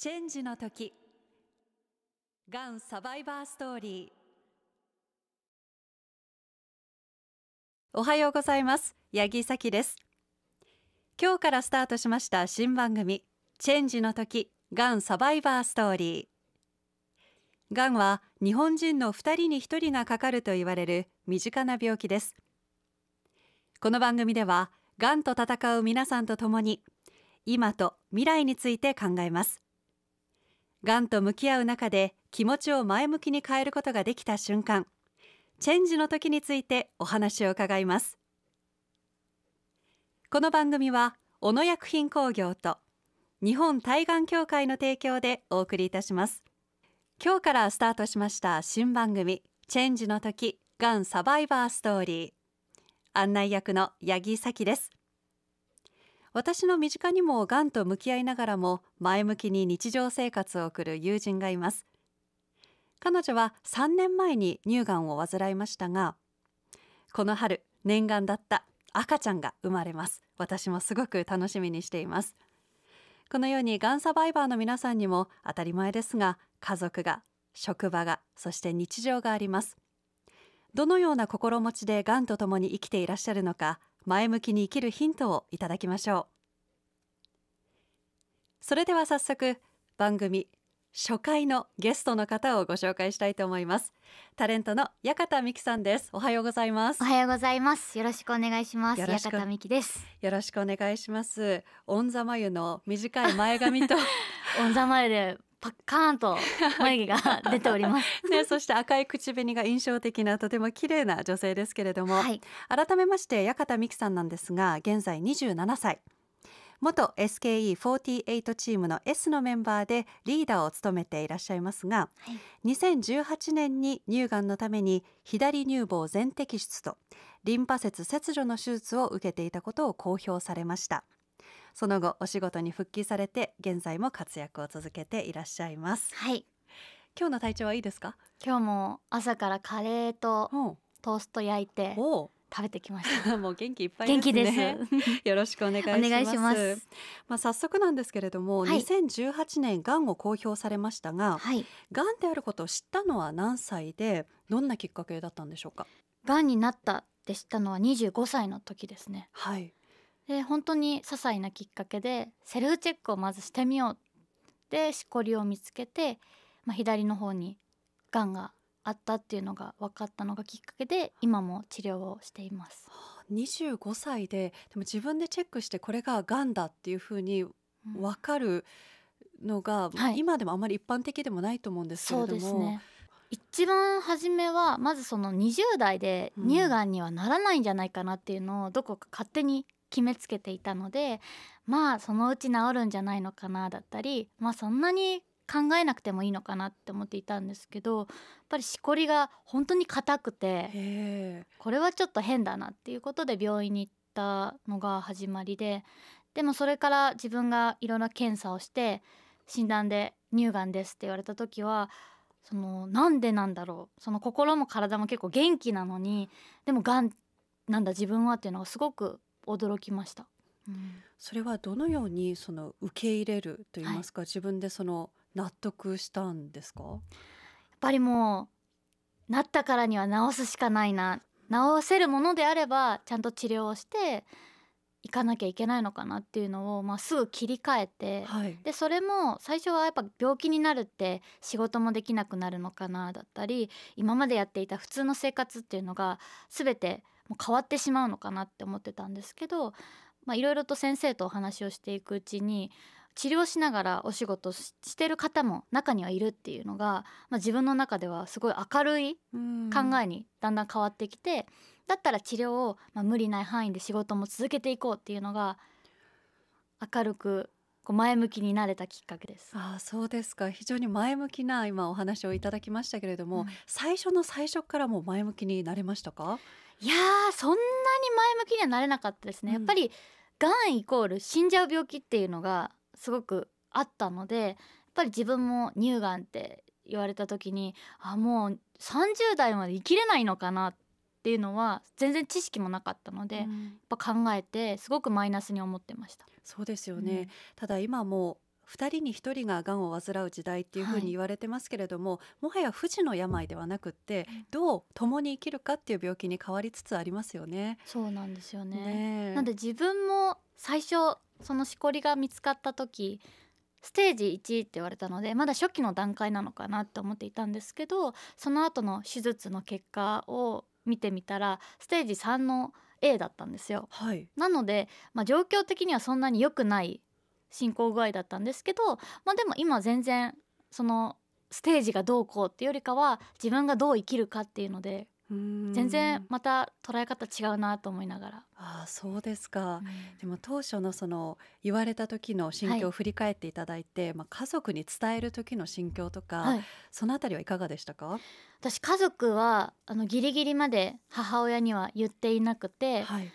チェンジの時がんサバイバーストーリーおはようございます八木咲です今日からスタートしました新番組チェンジの時がんサバイバーストーリーがんは日本人の2人に1人がかかると言われる身近な病気ですこの番組ではがんと戦う皆さんとともに今と未来について考えますがんと向き合う中で気持ちを前向きに変えることができた瞬間チェンジの時についてお話を伺いますこの番組は小野薬品工業と日本対岸協会の提供でお送りいたします今日からスタートしました新番組チェンジの時がんサバイバーストーリー案内役の八木咲です私の身近にもがんと向き合いながらも前向きに日常生活を送る友人がいます彼女は3年前に乳がんを患いましたがこの春念願だった赤ちゃんが生まれます私もすごく楽しみにしていますこのようにがんサバイバーの皆さんにも当たり前ですが家族が職場がそして日常がありますどのような心持ちでがんとともに生きていらっしゃるのか前向きに生きるヒントをいただきましょうそれでは早速番組初回のゲストの方をご紹介したいと思いますタレントの矢方美希さんですおはようございますおはようございますよろしくお願いします矢方美希ですよろしくお願いしますオンザマの短い前髪と オンザマでパッカーンと眉毛が出ております ね、そして赤い口紅が印象的なとても綺麗な女性ですけれども、はい、改めまして八方美紀さんなんですが現在27歳元 SKE48 チームの S のメンバーでリーダーを務めていらっしゃいますが、はい、2018年に乳がんのために左乳房全摘出とリンパ節切除の手術を受けていたことを公表されました。その後お仕事に復帰されて現在も活躍を続けていらっしゃいますはい今日の体調はいいですか今日も朝からカレーとトースト焼いて食べてきました もう元気いっぱい、ね、元気です よろしくお願いしますまあ早速なんですけれども、はい、2018年がんを公表されましたが、はい、がんであることを知ったのは何歳でどんなきっかけだったんでしょうかがんになったって知ったのは25歳の時ですねはいで本当に些細なきっかけでセルフチェックをまずしてみようでしこりを見つけて、まあ、左の方にがんがあったっていうのが分かったのがきっかけで今も治療をしています25歳ででも自分でチェックしてこれががんだっていうふうに分かるのが、うんはい、今でもあまり一般的でもないと思うんですけれども。ね、一番初めはまずその20代で乳がんにはならないんじゃないかなっていうのをどこか勝手に決めつけていたのでまあそのうち治るんじゃないのかなだったりまあそんなに考えなくてもいいのかなって思っていたんですけどやっぱりしこりが本当に硬くてこれはちょっと変だなっていうことで病院に行ったのが始まりででもそれから自分がいろんな検査をして診断で乳がんですって言われた時はそのなんでなんだろうその心も体も結構元気なのにでもがんなんだ自分はっていうのがすごく驚きました。うん、それはどのようにその受け入れると言いますか、はい、自分でその納得したんですかやっぱりもうなったからには治すしかないな治せるものであればちゃんと治療をして行かなきゃいけないのかなっていうのを、まあ、すぐ切り替えて、はい、でそれも最初はやっぱ病気になるって仕事もできなくなるのかなだったり今までやっていた普通の生活っていうのが全てもう変わってしまうのかなって思ってたんですけどいろいろと先生とお話をしていくうちに治療しながらお仕事してる方も中にはいるっていうのが、まあ、自分の中ではすごい明るい考えにだんだん変わってきてだったら治療を、まあ、無理ない範囲で仕事も続けていこうっていうのが明るくこう前向きになれたきっかけですあそうですか非常に前向きな今お話をいただきましたけれども、うん、最初の最初からもう前向きになれましたかいやーそんなに前向きにはなれなかったですね、うんやっぱりがんイコール死んじゃう病気っていうのがすごくあったのでやっぱり自分も乳がんって言われた時にあもう30代まで生きれないのかなっていうのは全然知識もなかったので、うんやっぱ考えてすごくマイナスに思ってました。そうですよね、うんただ今も2人に1人ががんを患う時代っていうふうに言われてますけれども、はい、もはや不治の病ではなくてどう共に生きるかっていう病気に変わりつつありますよね。そうなんですよね、ね、なんで自分も最初そのしこりが見つかった時ステージ1って言われたのでまだ初期の段階なのかなって思っていたんですけどその後の手術の結果を見てみたらステージ3の A だったんですよ、はい、なので、まあ、状況的にはそんなに良くない進行具合だったんですけど、まあ、でも今全然そのステージがどうこうっていうよりかは自分がどう生きるかっていうので全然また捉え方違うなと思いながら。ああそうですか、うん、でも当初のその言われた時の心境を振り返っていただいて、はい、まあ、家族に伝える時の心境とか、はい、そのあたりはいかがでしたか私家族はあのギリギリまで母親には言っていなくて、はい、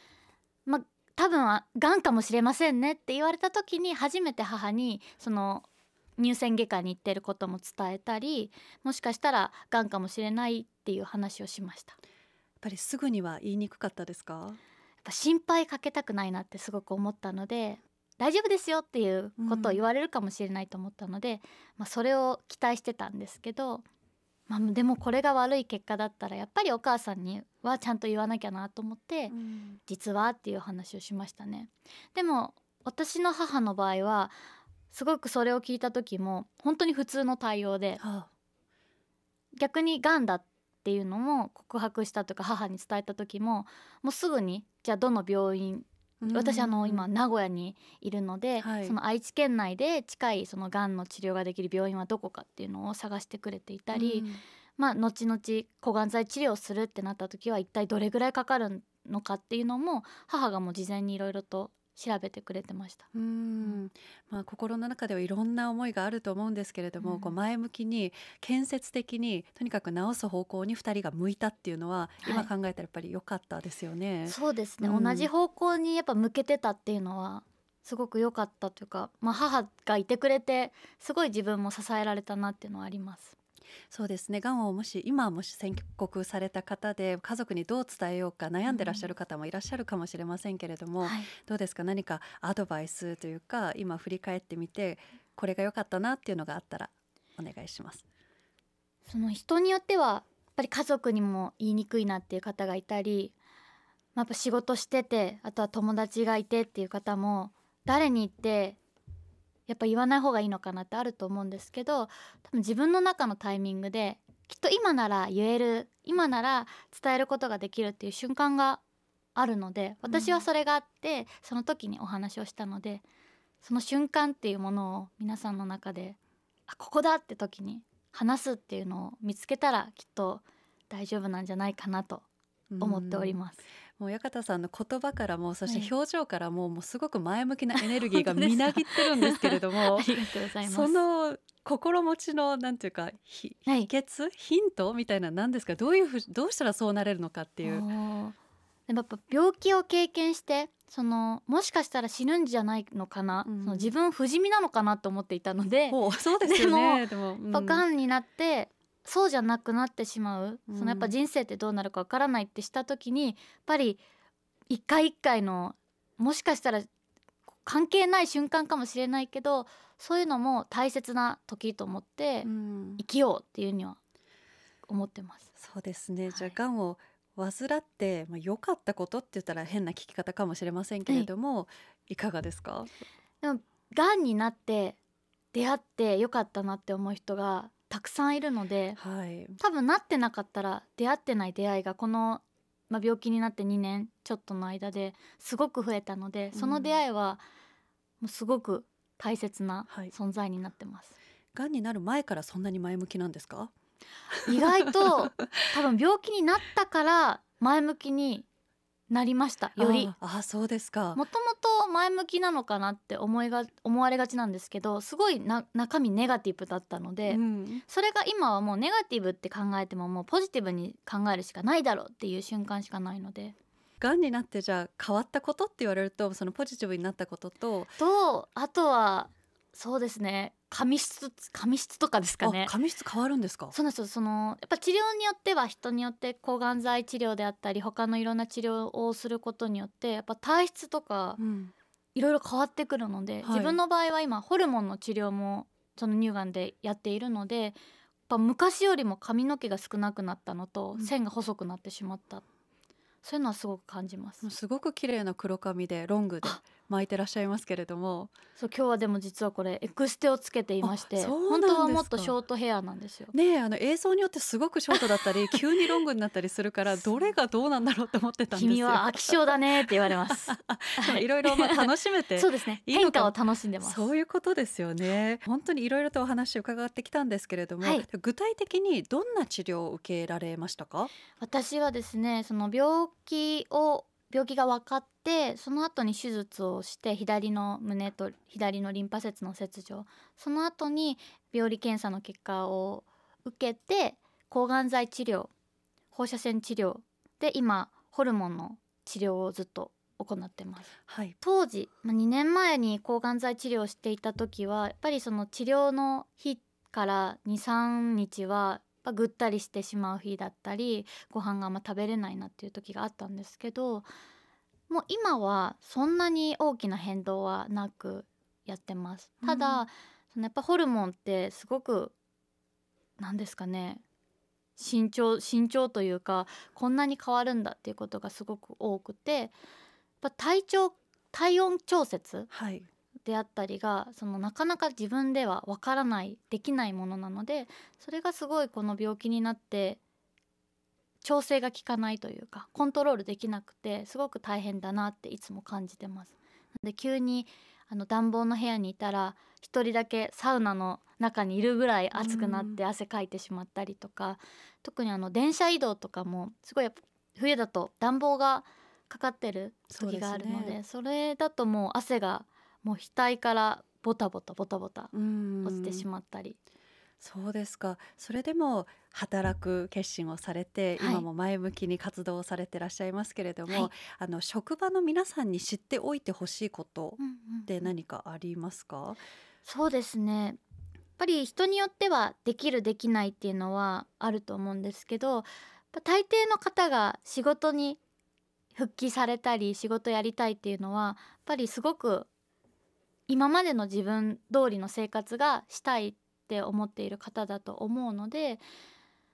多分がんかもしれませんねって言われた時に初めて母にその乳腺外科に行ってることも伝えたりもしかしたらがんかもしれないっていう話をしましたやっぱりすぐには言いにくかったですかやっぱ心配かけたくないなってすごく思ったので大丈夫ですよっていうことを言われるかもしれないと思ったので、うん、まあ、それを期待してたんですけどまあ、でもこれが悪い結果だったらやっぱりお母さんにはちゃんと言わなきゃなと思って、うん、実はっていう話をしましたね。でも私の母の場合はすごくそれを聞いた時も本当に普通の対応で、はあ、逆にがんだっていうのも告白したとか母に伝えた時ももうすぐにじゃあどの病院私あの今名古屋にいるので、はい、その愛知県内で近いそのがんの治療ができる病院はどこかっていうのを探してくれていたり、うん、まあ、後々抗がん剤治療するってなった時は一体どれぐらいかかるのかっていうのも母がもう事前にいろいろと調べてくれてましたうん、まあ、心の中ではいろんな思いがあると思うんですけれども、うん、こう前向きに建設的にとにかく直す方向に2人が向いたっていうのは、はい、今考えたらやっぱり良かったですよね。そうですね、うん、同じ方向にやっぱ向けてたっていうのはすごく良かったというか、まあ、母がいてくれてすごい自分も支えられたなっていうのはあります。そうですねがんをもし今もし宣告された方で家族にどう伝えようか悩んでらっしゃる方もいらっしゃるかもしれませんけれども、うんはい、どうですか何かアドバイスというか今振り返ってみてこれが良かったなっていうのがあったらお願いします。その人によってはやっぱり家族にも言いにくいなっていう方がいたり、まあ、やっぱ仕事しててあとは友達がいてっていう方も誰に言ってやっぱ言わない方がいいのかなってあると思うんですけど多分自分の中のタイミングできっと今なら言える今なら伝えることができるっていう瞬間があるので私はそれがあって、うん、その時にお話をしたのでその瞬間っていうものを皆さんの中であここだって時に話すっていうのを見つけたらきっと大丈夫なんじゃないかなと思っております。うんもう館さんの言葉からもそして表情からも、もうすごく前向きなエネルギーがみなぎってるんですけれども ありがとうございますその心持ちのなんていうか秘訣、ヒントみたいな何ですかどういうふどうしたらそうなれるのかっていう。やっぱ病気を経験してそのもしかしたら死ぬんじゃないのかな、うん、その自分不死身なのかなと思っていたのでそうですよねでもが、うん、になってそうじゃなくなってしまう、そのやっぱ人生ってどうなるかわからないってした時にやっぱり一回一回のもしかしたら関係ない瞬間かもしれないけどそういうのも大切な時と思って生きようっていうには思ってます。そうですね、はい、じゃあがんを患って、まあ、良かったことって言ったら変な聞き方かもしれませんけれども、はい、いかがですかでもがんになって出会って良かったなって思う人がたくさんいるので、はい、多分なってなかったら出会ってない出会いがこの、まあ、病気になって2年ちょっとの間ですごく増えたのでその出会いはもうすごく大切な存在になってます。が、うん、はい、になる前からそんなに前向きなんですか意外と多分病気になったから前向きになりましたよりああそうですかもともと前向きなのかなって思いが思われがちなんですけどすごいな中身ネガティブだったので、うん、それが今はもうネガティブって考えてももうポジティブに考えるしかないだろうっていう瞬間しかないので。がんになってじゃあ変わったことって言われるとそのポジティブになったことととあとはそうですね髪質髪質とかですかね髪質変わるんですかそうなんですよそのやっぱ治療によっては人によって抗がん剤治療であったり他のいろんな治療をすることによってやっぱ体質とか、いろいろ変わってくるので、自分の場合は今ホルモンの治療もその乳がんでやっているのでやっぱ昔よりも髪の毛が少なくなったのと、線が細くなってしまった、そういうのはすごく感じますすごく綺麗な黒髪でロングで巻いてらっしゃいますけれどもそう今日はでも実はこれエクステをつけていまして本当はもっとショートヘアなんですよ。ねあの映像によってすごくショートだったり 急にロングになったりするからどれがどうなんだろうと思ってたんです君は飽き性だねって言われます。いろいろまあ楽しめて そうですね変化を楽しんでます。そういうことですよね。本当にいろいろとお話伺ってきたんですけれども、はい、具体的にどんな治療を受けられましたか？私はですねその病気を病気が分かってその後に手術をして左の胸と左のリンパ節の切除その後に病理検査の結果を受けて抗がん剤治療放射線治療で今ホルモンの治療をずっと行ってます、はい、当時、ま2年前に抗がん剤治療をしていた時はやっぱりその治療の日から23日はぱぐったりしてしまう日だったりご飯があんま食べれないなっていう時があったんですけどもう今はそんなに大きな変動はなくやってます。ただ、うん、そのやっぱホルモンってすごく何ですかね慎重慎重というかこんなに変わるんだっていうことがすごく多くてやっぱ体調体温調節であったりがそのなかなか自分ではわからないできないものなのでそれがすごいこの病気になって調整が効かないというかコントロールできなくてすごく大変だなっていつも感じてます。で急にあの暖房の部屋にいたら1人だけサウナの中にいるぐらい暑くなって汗かいてしまったりとか特にあの電車移動とかもすごい冬だと暖房がかかってる時があるのでそれだともう汗がもう額からボタボタボタボタ落ちてしまったり。そうですかそれでも働く決心をされて、はい、今も前向きに活動をされてらっしゃいますけれども、はい、あの職場の皆さんに知っておいてほしいことって何かありますか、うんうん、そうですねやっぱり人によってはできるできないっていうのはあると思うんですけど大抵の方が仕事に復帰されたり仕事やりたいっていうのはやっぱりすごく今までの自分通りの生活がしたいって思っている方だと思うので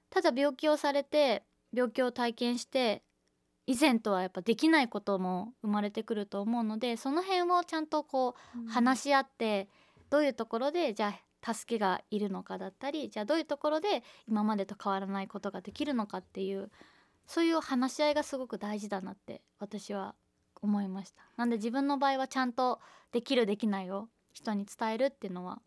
ただ病気をされて病気を体験して以前とはやっぱできないことも生まれてくると思うのでその辺をちゃんとこう話し合って、うん、どういうところでじゃあ助けがいるのかだったりじゃあどういうところで今までと変わらないことができるのかっていうそういう話し合いがすごく大事だなって私は思いましたなんで自分の場合はちゃんとできるできないを人に伝えるっていうのは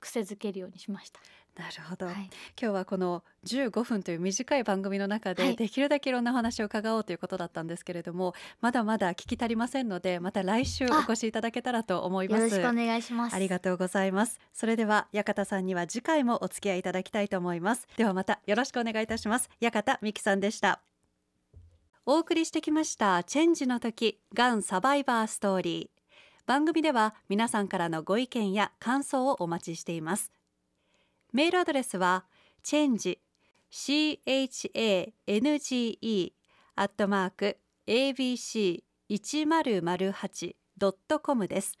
癖づけるようにしましたなるほど、はい、今日はこの15分という短い番組の中でできるだけいろんなお話を伺おうということだったんですけれども、はい、まだまだ聞き足りませんのでまた来週お越しいただけたらと思いますよろしくお願いしますありがとうございますそれでは館さんには次回もお付き合いいただきたいと思いますではまたよろしくお願いいたします館美希さんでしたお送りしてきましたチェンジの時がんサバイバーストーリー番組では皆さんからのご意見や感想をお待ちしていますメールアドレスはチェンジ change アットマーク abc1008.com です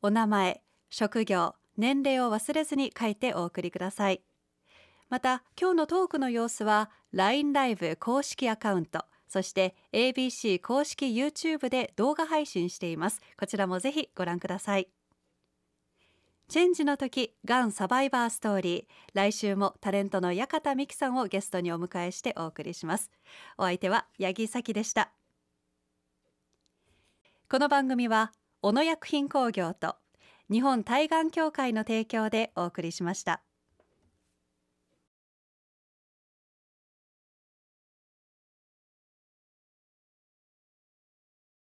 お名前職業年齢を忘れずに書いてお送りくださいまた今日のトークの様子は LINE ライブ公式アカウントそして ABC 公式 YouTube で動画配信していますこちらもぜひご覧くださいチェンジの時がんサバイバーストーリー来週もタレントの矢方美紀さんをゲストにお迎えしてお送りしますお相手は八木咲でしたこの番組は小野薬品工業と日本対岸協会の提供でお送りしました